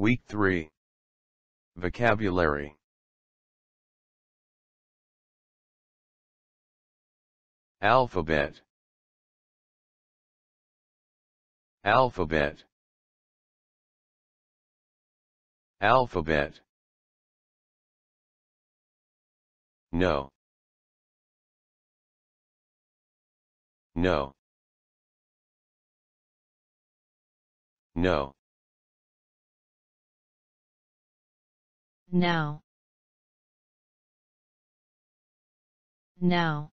Week 3 Vocabulary Alphabet Alphabet Alphabet No No No now now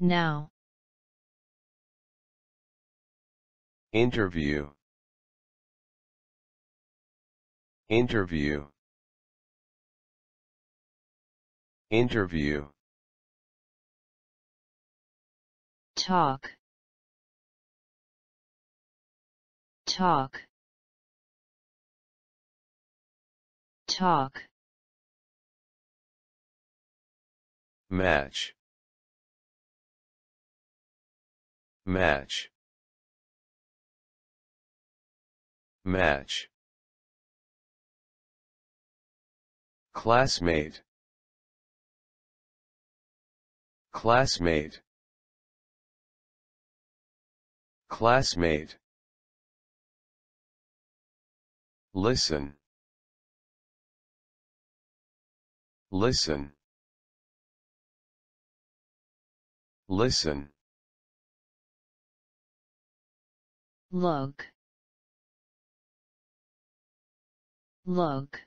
now interview interview interview talk talk Talk. Match. Match. Match. Classmate. Classmate. Classmate. Listen. Listen. Listen. Look. Look.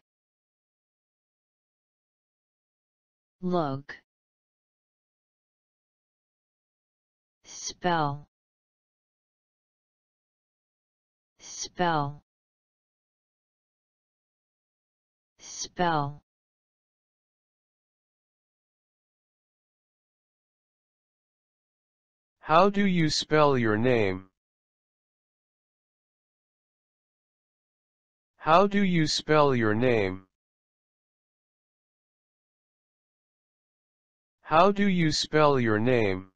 Look. Spell. Spell. Spell. How do you spell your name? How do you spell your name? How do you spell your name?